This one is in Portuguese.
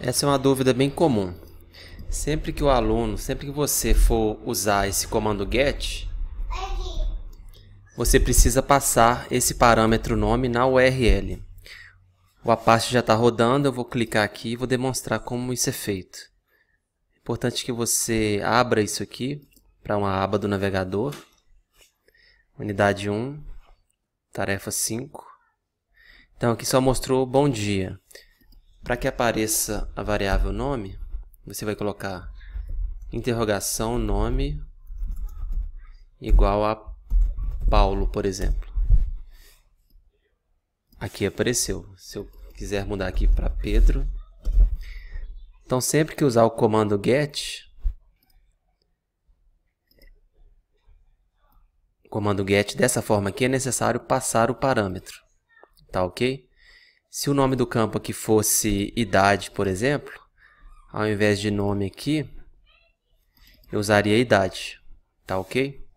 Essa é uma dúvida bem comum. Sempre que o aluno, sempre que você for usar esse comando get, você precisa passar esse parâmetro nome na URL. O Apache já está rodando, eu vou clicar aqui e vou demonstrar como isso é feito. É importante que você abra isso aqui para uma aba do navegador. Unidade 1, tarefa 5. Então aqui só mostrou bom dia. Para que apareça a variável nome, você vai colocar interrogação nome igual a Paulo, por exemplo. Aqui apareceu. Se eu quiser mudar aqui para Pedro. Então, sempre que usar o comando get, comando get dessa forma aqui, é necessário passar o parâmetro. Tá ok? Se o nome do campo aqui fosse idade, por exemplo, ao invés de nome aqui, eu usaria idade, tá ok?